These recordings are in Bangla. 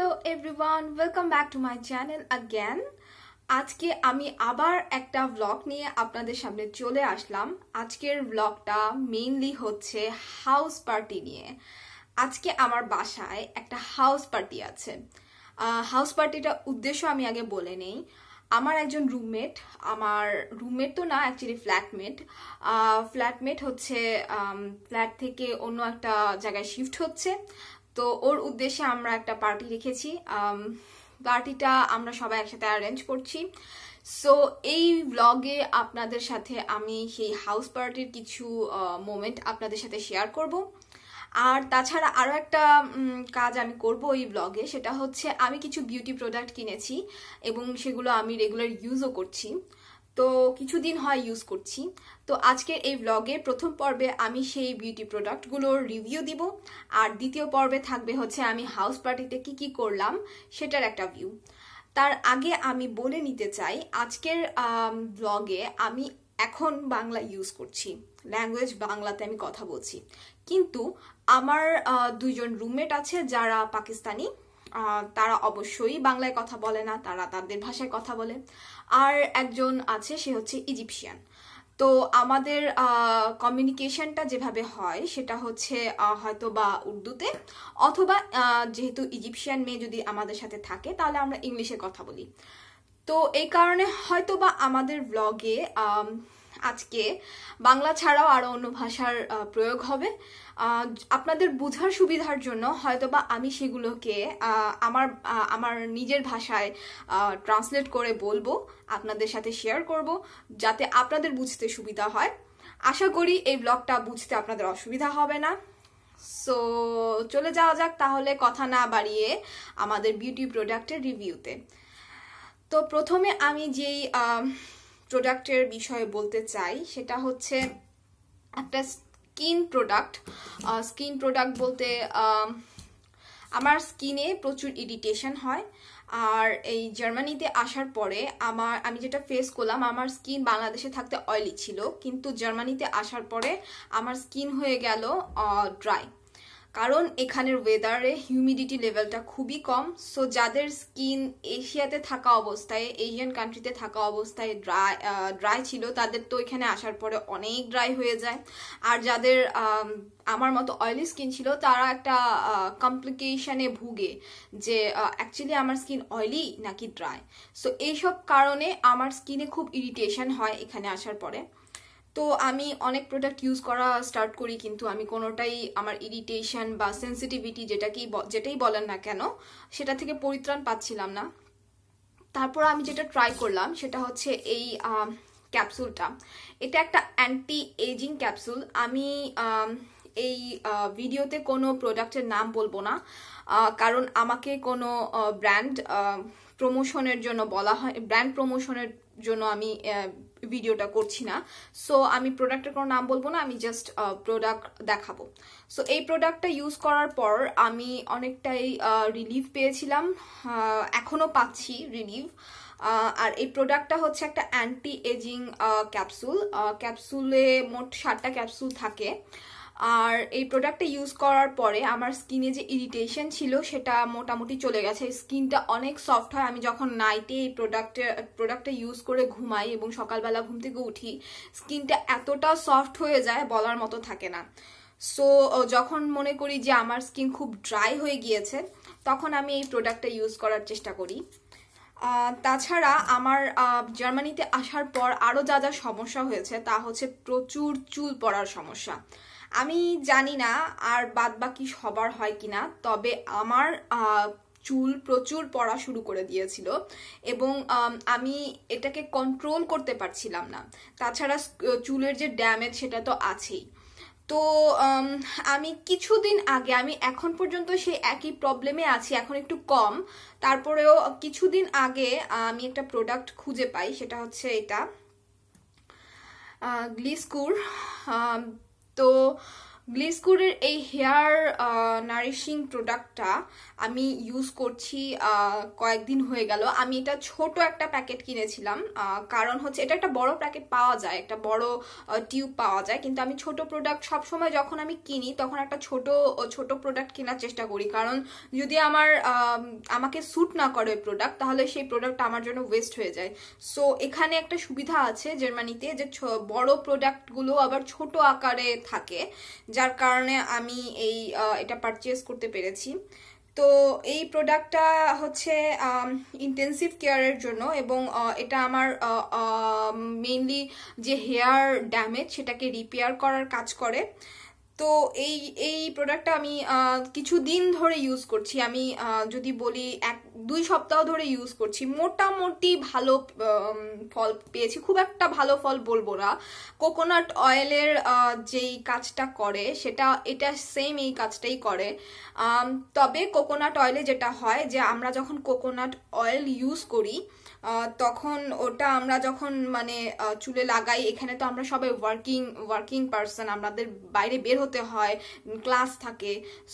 Hello everyone welcome back to my channel again আজকে আমি আবার একটা ব্লগ নিয়ে আপনাদের সামনে চলে আসলাম আজকের ব্লগটা মেইনলি হচ্ছে হাউস পার্টি নিয়ে আজকে আমার বাসায় একটা হাউস পার্টি আছে হাউস পার্টিটা উদ্দেশ্য আমি আগে বলে নেই আমার একজন রুমমেট আমার রুমমেট তো না অ্যাকচুয়ালি ফ্ল্যাটমেট ফ্ল্যাটমেট হচ্ছে ফ্ল্যাট থেকে অন্য একটা জায়গায় শিফট হচ্ছে তো ওর উদ্দেশ্যে আমরা একটা পার্টি রেখেছি পার্টিটা um, আমরা সবাই একসাথে অ্যারেঞ্জ করছি সো এই ব্লগে আপনাদের সাথে আমি সেই হাউস পার্টির কিছু মোমেন্ট uh, আপনাদের সাথে শেয়ার করব আর তাছাড়া আরও একটা কাজ আমি করব এই ব্লগে সেটা হচ্ছে আমি কিছু বিউটি প্রোডাক্ট কিনেছি এবং সেগুলো আমি রেগুলার ইউজও করছি তো কিছুদিন হয় ইউজ করছি তো আজকের এই ব্লগে প্রথম পর্বে আমি সেই বিউটি প্রোডাক্টগুলোর রিভিউ দিব আর দ্বিতীয় পর্বে থাকবে হচ্ছে আমি হাউস পার্টিতে কি কি করলাম সেটার একটা ভিউ তার আগে আমি বলে নিতে চাই আজকের ব্লগে আমি এখন বাংলা ইউজ করছি ল্যাঙ্গুয়েজ বাংলাতে আমি কথা বলছি কিন্তু আমার দুজন রুমমেট আছে যারা পাকিস্তানি তারা অবশ্যই বাংলায় কথা বলে না তারা তাদের ভাষায় কথা বলে আর একজন আছে সে হচ্ছে ইজিপশিয়ান তো আমাদের কমিউনিকেশনটা যেভাবে হয় সেটা হচ্ছে হয়তো বা উর্দুতে অথবা যেহেতু ইজিপশিয়ান মেয়ে যদি আমাদের সাথে থাকে তাহলে আমরা ইংলিশে কথা বলি তো এই কারণে হয়তো বা আমাদের ব্লগে আজকে বাংলা ছাড়াও আরও অন্য ভাষার প্রয়োগ হবে আপনাদের বোঝার সুবিধার জন্য হয়তোবা আমি সেগুলোকে আমার আমার নিজের ভাষায় ট্রান্সলেট করে বলবো আপনাদের সাথে শেয়ার করব যাতে আপনাদের বুঝতে সুবিধা হয় আশা করি এই ব্লগটা বুঝতে আপনাদের অসুবিধা হবে না সো চলে যাওয়া যাক তাহলে কথা না বাড়িয়ে আমাদের বিউটি প্রোডাক্টের রিভিউতে তো প্রথমে আমি যেই প্রোডাক্টের বিষয়ে বলতে চাই সেটা হচ্ছে একটা স্কিন প্রোডাক্ট স্কিন প্রোডাক্ট বলতে আমার স্কিনে প্রচুর ইরিটেশন হয় আর এই জার্মানিতে আসার পরে আমার আমি যেটা ফেস করলাম আমার স্কিন বাংলাদেশে থাকতে অয়েলি ছিল কিন্তু জার্মানিতে আসার পরে আমার স্কিন হয়ে গেল ড্রাই কারণ এখানের ওয়েদারে হিউমিডিটি লেভেলটা খুবই কম সো যাদের স্কিন এশিয়াতে থাকা অবস্থায় এশিয়ান কান্ট্রিতে থাকা অবস্থায় ড্রাই ড্রাই ছিল তাদের তো এখানে আসার পরে অনেক ড্রাই হয়ে যায় আর যাদের আমার মতো অয়েলি স্কিন ছিল তারা একটা কমপ্লিকেশানে ভুগে যে অ্যাকচুয়ালি আমার স্কিন অয়েলি নাকি ড্রাই সো এইসব কারণে আমার স্কিনে খুব ইরিটেশন হয় এখানে আসার পরে তো আমি অনেক প্রোডাক্ট ইউজ করা স্টার্ট করি কিন্তু আমি কোনোটাই আমার ইরিটেশন বা সেন্সিটিভিটি যেটা কি যেটাই বলেন না কেন সেটা থেকে পরিত্রাণ পাচ্ছিলাম না তারপর আমি যেটা ট্রাই করলাম সেটা হচ্ছে এই ক্যাপসুলটা এটা একটা অ্যান্টি এজিং ক্যাপসুল আমি এই ভিডিওতে কোনো প্রোডাক্টের নাম বলবো না কারণ আমাকে কোনো ব্র্যান্ড প্রমোশনের জন্য বলা হয় ব্র্যান্ড প্রমোশনের জন্য আমি ভিডিওটা করছি না সো আমি প্রোডাক্টের কোনো নাম বলবো না আমি জাস্ট প্রোডাক্ট দেখাবো সো এই প্রোডাক্টটা ইউজ করার পর আমি অনেকটাই রিলিফ পেয়েছিলাম এখনও পাচ্ছি রিলিফ আর এই প্রোডাক্টটা হচ্ছে একটা অ্যান্টি এজিং ক্যাপসুল ক্যাপসুলে মোট ষাটটা ক্যাপসুল থাকে আর এই প্রোডাক্টটা ইউজ করার পরে আমার স্কিনে যে ইরিটেশন ছিল সেটা মোটামুটি চলে গেছে স্কিনটা অনেক সফট হয় আমি যখন নাইটে এই প্রোডাক্টে প্রোডাক্টটা ইউজ করে ঘুমাই এবং সকালবেলা ঘুম থেকে উঠি স্কিনটা এতটা সফট হয়ে যায় বলার মতো থাকে না সো যখন মনে করি যে আমার স্কিন খুব ড্রাই হয়ে গিয়েছে তখন আমি এই প্রোডাক্টটা ইউজ করার চেষ্টা করি তাছাড়া আমার জার্মানিতে আসার পর আরও যা যা সমস্যা হয়েছে তা হচ্ছে প্রচুর চুল পড়ার সমস্যা আমি জানি না আর বাদ বাকি সবার হয় কিনা তবে আমার চুল প্রচুর পড়া শুরু করে দিয়েছিল এবং আমি এটাকে কন্ট্রোল করতে পারছিলাম না তাছাড়া চুলের যে ড্যামেজ সেটা তো আছেই তো আমি কিছুদিন আগে আমি এখন পর্যন্ত সেই একই প্রবলেমে আছি এখন একটু কম তারপরেও কিছুদিন আগে আমি একটা প্রোডাক্ট খুঁজে পাই সেটা হচ্ছে এটা গ্লিসকুর तो গ্লিসকোডের এই হেয়ার নারিশিং প্রোডাক্টটা আমি ইউজ করছি কয়েকদিন হয়ে গেল আমি এটা ছোট একটা প্যাকেট কিনেছিলাম কারণ হচ্ছে এটা একটা বড় প্যাকেট পাওয়া যায় একটা বড় টিউব পাওয়া যায় কিন্তু আমি ছোট প্রোডাক্ট সবসময় যখন আমি কিনি তখন একটা ছোট ছোট প্রোডাক্ট কেনার চেষ্টা করি কারণ যদি আমার আমাকে স্যুট না করে ওই প্রোডাক্ট তাহলে সেই প্রোডাক্ট আমার জন্য ওয়েস্ট হয়ে যায় সো এখানে একটা সুবিধা আছে জার্মানিতে যে বড় প্রোডাক্টগুলো আবার ছোট আকারে থাকে যার কারণে আমি এই এটা পারচেস করতে পেরেছি তো এই প্রোডাক্টটা হচ্ছে ইন্টেন্সিভ কেয়ারের জন্য এবং এটা আমার মেইনলি যে হেয়ার ড্যামেজ সেটাকে রিপেয়ার করার কাজ করে তো এই এই প্রোডাক্টটা আমি কিছু দিন ধরে ইউজ করছি আমি যদি বলি এক দুই সপ্তাহ ধরে ইউজ করছি মোটামুটি ভালো ফল পেয়েছি খুব একটা ভালো ফল বলবো না কোকোনাট অয়েলের যেই কাজটা করে সেটা এটা সেম এই কাজটাই করে তবে কোকোনাট অয়েলে যেটা হয় যে আমরা যখন কোকোনাট অয়েল ইউজ করি তখন ওটা আমরা যখন মানে চুলে লাগাই এখানে তো আমরা সবাই ওয়ার্কিং ওয়ার্কিং পারসন আমাদের বাইরে বের হতে হয় ক্লাস থাকে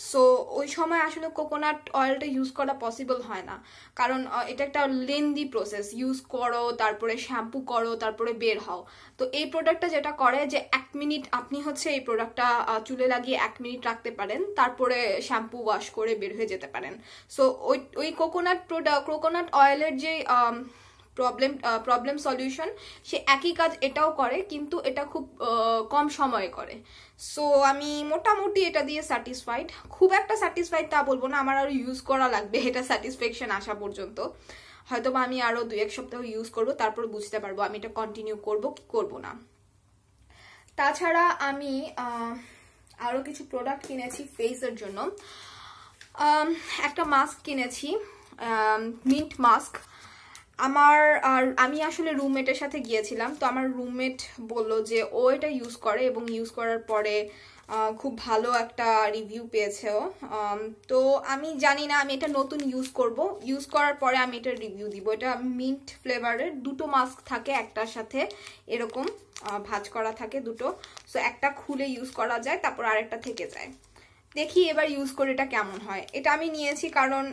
সো ওই সময় আসলে কোকোনাট অয়েলটা ইউজ করা পসিবল হয় না কারণ এটা একটা লেন্দি প্রসেস ইউজ করো তারপরে শ্যাম্পু করো তারপরে বের হও তো এই প্রোডাক্টটা যেটা করে যে এক মিনিট আপনি হচ্ছে এই প্রোডাক্টটা চুলে লাগিয়ে এক মিনিট রাখতে পারেন তারপরে শ্যাম্পু ওয়াশ করে বের হয়ে যেতে পারেন সো ওই ওই কোকোনাট প্রোডাক্ট কোকোনাট অয়েলের যে প্রবলেম প্রবলেম সলিউশন সে একই কাজ এটাও করে কিন্তু এটা খুব কম সময়ে করে সো আমি মোটামুটি এটা দিয়ে স্যাটিসফাইড খুব একটা স্যাটিসফাইড তা বলবো না আমার আরও ইউজ করা লাগবে এটা স্যাটিসফ্যাকশন আসা পর্যন্ত হয়তো বা আমি আরও দু এক সপ্তাহ ইউজ করব তারপর বুঝতে পারবো আমি এটা কন্টিনিউ করব কি করব না তাছাড়া আমি আরও কিছু প্রোডাক্ট কিনেছি ফেসের জন্য একটা মাস্ক কিনেছি মিন্ট মাস্ক আমার আর আমি আসলে রুমমেটের সাথে গিয়েছিলাম তো আমার রুমমেট বলল যে ও এটা ইউজ করে এবং ইউজ করার পরে খুব ভালো একটা রিভিউ পেয়েছে ও তো আমি জানি না আমি এটা নতুন ইউজ করব ইউজ করার পরে আমি এটা রিভিউ দিব এটা মিন্ট ফ্লেভারের দুটো মাস্ক থাকে একটার সাথে এরকম ভাজ করা থাকে দুটো সো একটা খুলে ইউজ করা যায় তারপর আরেকটা থেকে যায় দেখি এবার ইউজ করে এটা কেমন হয় এটা আমি নিয়েছি কারণ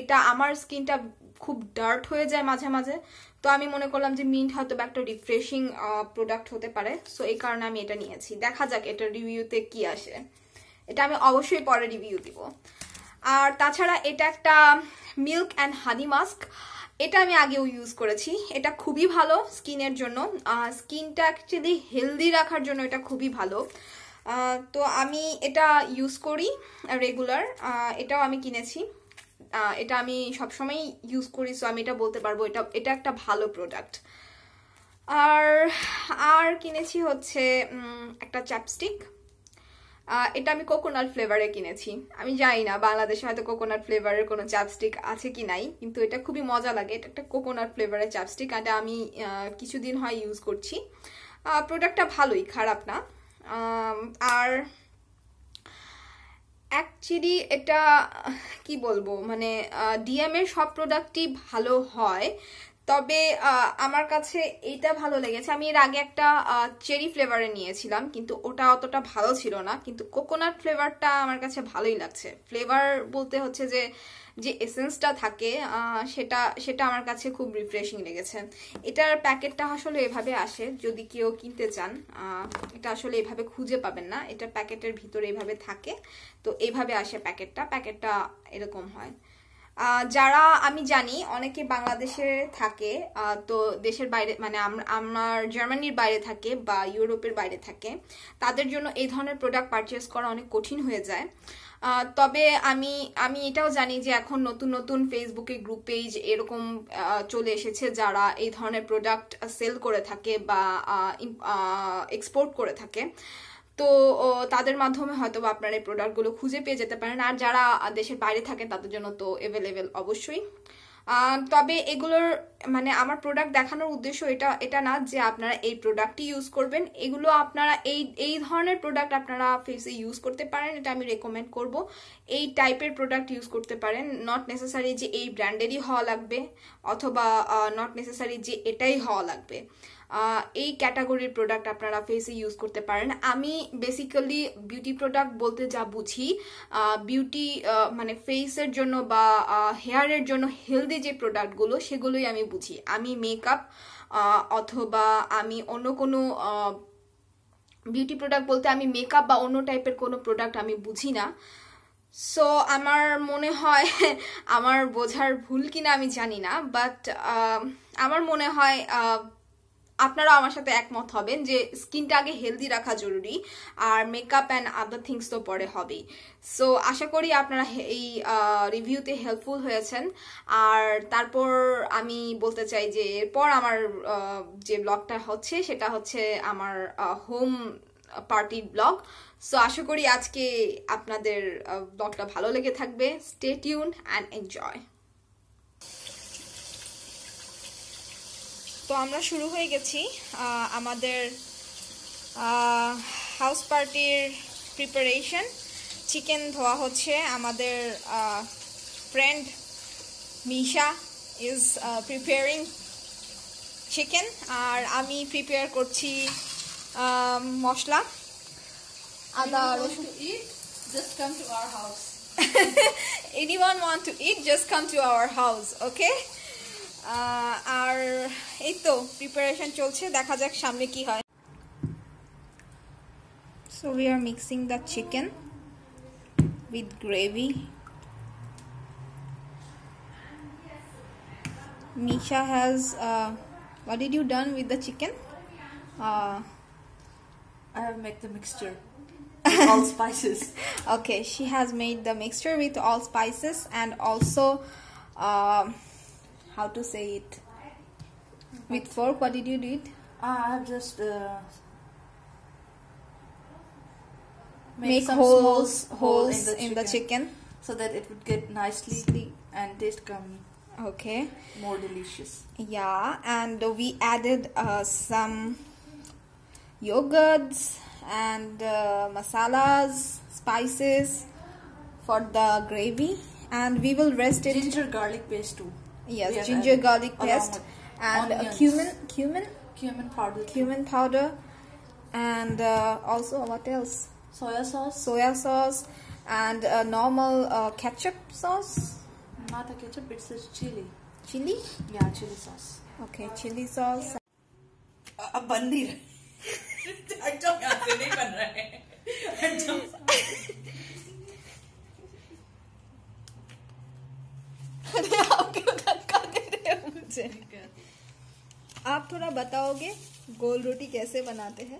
এটা আমার স্কিনটা খুব ডার্ট হয়ে যায় মাঝে মাঝে তো আমি মনে করলাম যে মিন্ট হয়তো একটা রিফ্রেশিং প্রোডাক্ট হতে পারে সো এই কারণে আমি এটা নিয়েছি দেখা যাক এটা রিভিউতে কি আসে এটা আমি অবশ্যই পরে রিভিউ দিব আর তাছাড়া এটা একটা মিল্ক অ্যান্ড হানি মাস্ক এটা আমি আগেও ইউজ করেছি এটা খুবই ভালো স্কিনের জন্য স্কিনটা অ্যাকচুয়ালি হেলদি রাখার জন্য এটা খুবই ভালো তো আমি এটা ইউজ করি রেগুলার এটাও আমি কিনেছি এটা আমি সবসময় ইউজ করি সো আমি এটা বলতে পারবো এটা এটা একটা ভালো প্রোডাক্ট আর আর কিনেছি হচ্ছে একটা চ্যাপস্টিক এটা আমি কোকোনাট ফ্লেভারে কিনেছি আমি জানি না বাংলাদেশে হয়তো কোকোনাট ফ্লেভারের কোনো চ্যাপস্টিক আছে কি নাই কিন্তু এটা খুবই মজা লাগে এটা একটা কোকোনাট ফ্লেভারের চ্যাপস্টিক এটা আমি কিছুদিন হয় ইউজ করছি প্রোডাক্টটা ভালোই খারাপ না আর অ্যাকচুয়ালি এটা কি বলবো মানে ডিএমের সব প্রোডাক্টই ভালো হয় তবে আমার কাছে এইটা ভালো লেগেছে আমি এর আগে একটা চেরি ফ্লেভারে নিয়েছিলাম কিন্তু ওটা অতটা ভালো ছিল না কিন্তু কোকোনাট ফ্লেভারটা আমার কাছে ভালোই লাগছে ফ্লেভার বলতে হচ্ছে যে যে এসেন্সটা থাকে সেটা সেটা আমার কাছে খুব রিফ্রেশিং লেগেছে এটার প্যাকেটটা আসলে এভাবে আসে যদি কেউ কিনতে চান এটা আসলে এভাবে খুঁজে পাবেন না এটা প্যাকেটের ভিতরে এভাবে থাকে তো এভাবে আসে প্যাকেটটা প্যাকেটটা এরকম হয় যারা আমি জানি অনেকে বাংলাদেশে থাকে তো দেশের বাইরে মানে আমার জার্মানির বাইরে থাকে বা ইউরোপের বাইরে থাকে তাদের জন্য এই ধরনের প্রোডাক্ট পারচেস করা অনেক কঠিন হয়ে যায় তবে আমি আমি এটাও জানি যে এখন নতুন নতুন ফেসবুকে গ্রুপ পেজ এরকম চলে এসেছে যারা এই ধরনের প্রোডাক্ট সেল করে থাকে বা এক্সপোর্ট করে থাকে তো তাদের মাধ্যমে হয়তো আপনারা এই প্রোডাক্টগুলো খুঁজে পেয়ে যেতে পারেন আর যারা দেশের বাইরে থাকেন তাদের জন্য তো অ্যাভেলেবেল অবশ্যই তবে এগুলোর মানে আমার প্রোডাক্ট দেখানোর উদ্দেশ্য এটা এটা না যে আপনারা এই প্রোডাক্টটি ইউজ করবেন এগুলো আপনারা এই এই ধরনের প্রোডাক্ট আপনারা ফেসে ইউজ করতে পারেন এটা আমি রেকমেন্ড করব এই টাইপের প্রোডাক্ট ইউজ করতে পারেন নট নেসেসারি যে এই ব্র্যান্ডেরই হওয়া লাগবে অথবা নট নেসেসারি যে এটাই হওয়া লাগবে এই ক্যাটাগরির প্রোডাক্ট আপনারা ফেসে ইউজ করতে পারেন আমি বেসিক্যালি বিউটি প্রোডাক্ট বলতে যা বুঝি বিউটি মানে ফেসের জন্য বা হেয়ারের জন্য হেলদি যে প্রোডাক্টগুলো সেগুলোই আমি বুঝি আমি মেকআপ অথবা আমি অন্য কোনো বিউটি প্রোডাক্ট বলতে আমি মেকআপ বা অন্য টাইপের কোনো প্রোডাক্ট আমি বুঝি না সো আমার মনে হয় আমার বোঝার ভুল কিনা আমি জানি না বাট আমার মনে হয় আপনারাও আমার সাথে একমত হবেন যে স্কিনটা আগে হেলদি রাখা জরুরি আর মেকআপ অ্যান্ড আদার থিংস তো পরে হবেই সো আশা করি আপনারা এই রিভিউতে হেল্পফুল হয়েছেন আর তারপর আমি বলতে চাই যে এরপর আমার যে ব্লগটা হচ্ছে সেটা হচ্ছে আমার হোম পার্টি ব্লগ সো আশা করি আজকে আপনাদের ব্লগটা ভালো লেগে থাকবে স্টে টিউন অ্যান্ড এনজয় তো আমরা শুরু হয়ে গেছি আমাদের হাউস পার্টির প্রিপারেশন চিকেন ধোয়া হচ্ছে আমাদের friend Misha is preparing chicken আর আমি প্রিপেয়ার করছি মশলা আদা রসুন just come to our house. Anyone want to eat, just come to our house, okay? আর এই তো প্রিপারেশন চলছে দেখা যাক সামনে কি হয় so we are mixing the chicken with gravy Misha has uh, what did you done with the chicken uh, I have made the mixture with all spices okay she has made the mixture with all spices and also uh, how to say it. With fork, what did you do it? Ah, I have just uh, make, some holes, holes holes in, the, in chicken, the chicken so that it would get nicely Sleep. and taste gummy. Okay. More delicious. Yeah, and we added uh, some yogurts and uh, masalas, spices for the gravy, and we will rest it. Ginger garlic paste too. Yes, ginger garlic paste and uh, onions. cumin, cumin, cumin powder, cumin powder, and uh, also what else? Soya sauce, soya sauce, and a uh, normal uh, ketchup sauce. Not a ketchup, it's a chili. Chili? Yeah, chili sauce. Okay, chili sauce. अब बंद ही रहे बताओगे गोल रोटी कैसे बनाते हैं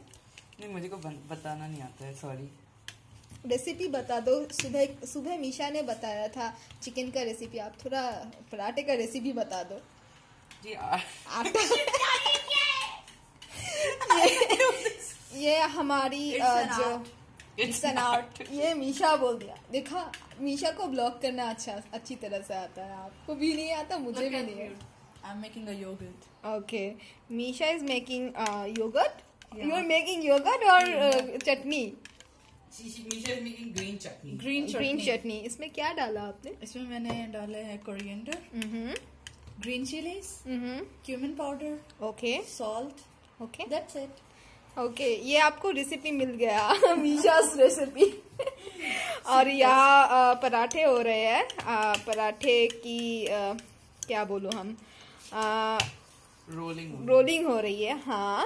नहीं मुझे को बताना नहीं आता है सॉरी रेसिपी बता दो सुबह सुबह मीशा ने बताया था चिकन का रेसिपी आप थोड़ा पराठे का रेसिपी बता दो जी आटा ये, ये हमारी जो सनाट ये मीशा बोल दिया देखा मीशा को ब्लॉक करना अच्छा अच्छी तरह से आता है आपको भी नहीं आता मुझे भी नहीं आता I'm making a yogurt. Okay. Misha is making uh, yogurt. Yeah. You're making yogurt or uh, chutney? Misha is making green chutney. Green chutney. Green chutney. इसमें क्या डाला आपने? इसमें मैंने डाला है coriander. Hmm. Green chilies. Hmm. Cumin powder. Okay. Salt. Okay. That's it. Okay okay, ये आपको रेसिपी मिल गया मीशास रेसिपी और यहाँ पराठे हो रहे हैं पराठे की आ, क्या बोलो हम रोलिंग रोलिंग हो रही है हाँ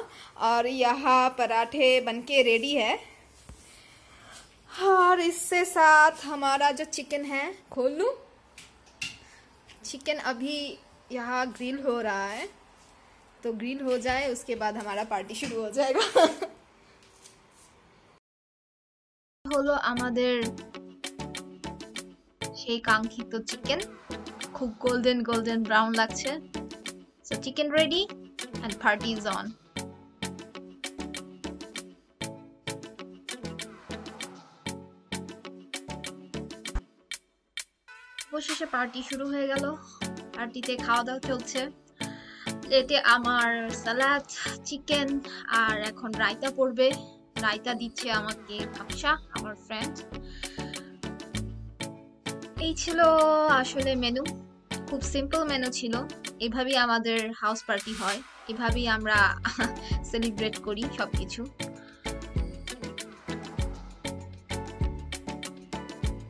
और यहाँ पराठे बनके रेडी है और इससे साथ हमारा जो चिकन है खोल लू चिकन अभी यहाँ ग्रिल हो रहा है तो ग्रिल हो जाए उसके बाद हमारा पार्टी शुरू हो जाएगा হলো আমাদের সেই কাঙ্ক্ষিত खूब गोल्डन गोल्डन ब्राउन ব্রাউন লাগছে So chicken ready and party is on. অবশেষে পার্টি শুরু হয়ে গেল পার্টিতে খাওয়া দাওয়া চলছে এতে আমার সালাদ চিকেন আর এখন রায়তা পড়বে রায়তা দিচ্ছে আমাকে ভাবসা আমার ফ্রেন্ড এই ছিল আসলে মেনু খুব সিম্পল মেনু ছিল এভাবেই আমাদের হাউস পার্টি হয় এভাবেই আমরা সেলিব্রেট করি সব কিছু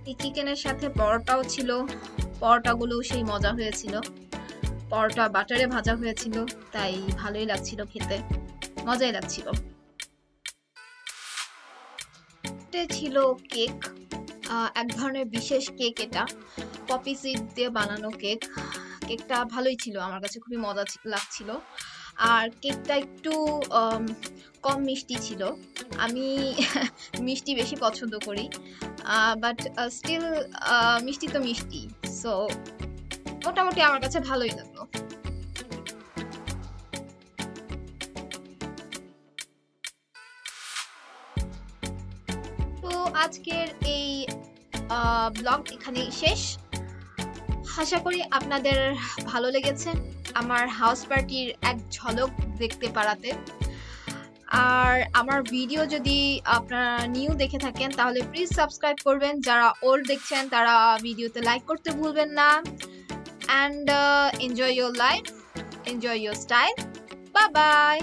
এই চিকেনের সাথে পরোটাও ছিল পরোটাগুলো সেই মজা হয়েছিল পরোটা বাটারে ভাজা হয়েছিল তাই ভালোই লাগছিল খেতে মজাই লাগছিল ছিল কেক এক ধরনের বিশেষ কেক এটা পপি সিড দিয়ে বানানো কেক কেকটা ভালোই ছিল আমার কাছে খুবই মজা লাগছিল আর কেকটা একটু কম মিষ্টি ছিল আমি মিষ্টি বেশি পছন্দ করি বাট স্টিল মিষ্টি তো মিষ্টি সো মোটামুটি আমার কাছে ভালোই লাগলো আজকের এই ব্লগ এখানেই শেষ আশা করি আপনাদের ভালো লেগেছে আমার হাউস পার্টির এক ঝলক দেখতে পারাতে আর আমার ভিডিও যদি আপনারা নিউ দেখে থাকেন তাহলে প্লিজ সাবস্ক্রাইব করবেন যারা ওল্ড দেখছেন তারা ভিডিওতে লাইক করতে ভুলবেন না and enjoy your life enjoy your style বা বাই